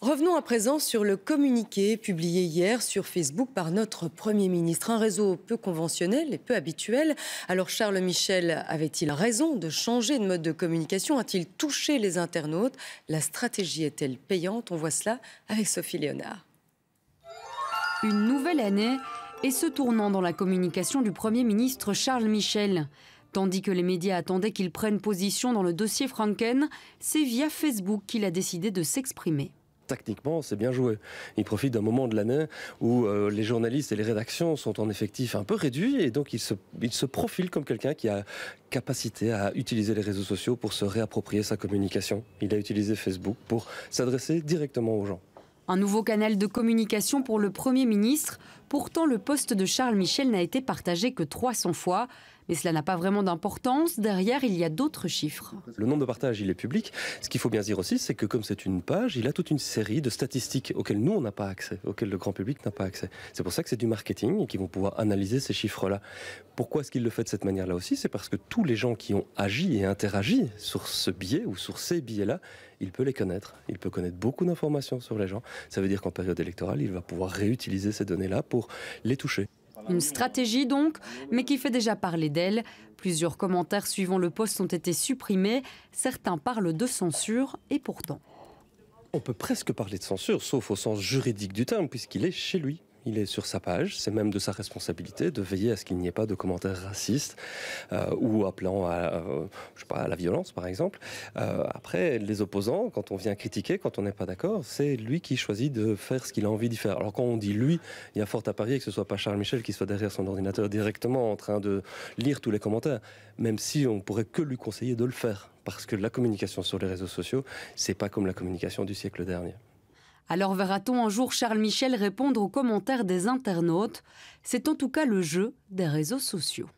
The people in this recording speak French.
Revenons à présent sur le communiqué publié hier sur Facebook par notre Premier ministre. Un réseau peu conventionnel et peu habituel. Alors Charles Michel avait-il raison de changer de mode de communication A-t-il touché les internautes La stratégie est-elle payante On voit cela avec Sophie Léonard. Une nouvelle année et se tournant dans la communication du Premier ministre Charles Michel. Tandis que les médias attendaient qu'il prenne position dans le dossier Franken, c'est via Facebook qu'il a décidé de s'exprimer techniquement, c'est bien joué. Il profite d'un moment de l'année où euh, les journalistes et les rédactions sont en effectif un peu réduits et donc il se, il se profile comme quelqu'un qui a capacité à utiliser les réseaux sociaux pour se réapproprier sa communication. Il a utilisé Facebook pour s'adresser directement aux gens. Un nouveau canal de communication pour le Premier ministre. Pourtant, le poste de Charles Michel n'a été partagé que 300 fois. Mais cela n'a pas vraiment d'importance. Derrière, il y a d'autres chiffres. Le nombre de partages, il est public. Ce qu'il faut bien dire aussi, c'est que comme c'est une page, il a toute une série de statistiques auxquelles nous, on n'a pas accès, auxquelles le grand public n'a pas accès. C'est pour ça que c'est du marketing et qu'ils vont pouvoir analyser ces chiffres-là. Pourquoi est-ce qu'il le fait de cette manière-là aussi C'est parce que tous les gens qui ont agi et interagi sur ce billet ou sur ces billets-là, il peut les connaître. Il peut connaître beaucoup d'informations sur les gens. Ça veut dire qu'en période électorale, il va pouvoir réutiliser ces données-là pour les toucher. Une stratégie donc, mais qui fait déjà parler d'elle. Plusieurs commentaires suivant le poste ont été supprimés, certains parlent de censure et pourtant. On peut presque parler de censure, sauf au sens juridique du terme, puisqu'il est chez lui il est sur sa page, c'est même de sa responsabilité de veiller à ce qu'il n'y ait pas de commentaires racistes euh, ou appelant euh, à, la violence, par exemple. Euh, après, les opposants, quand on vient critiquer, quand on n'est pas d'accord, c'est lui qui choisit de faire ce qu'il a envie d'y faire. Alors quand on dit lui, il y a fort à parier que ce soit pas Charles Michel qui soit derrière son ordinateur directement en train de lire tous les commentaires, même si on pourrait que lui conseiller de le faire, parce que la communication sur les réseaux sociaux, c'est pas comme la communication du siècle dernier. Alors verra-t-on un jour Charles Michel répondre aux commentaires des internautes C'est en tout cas le jeu des réseaux sociaux.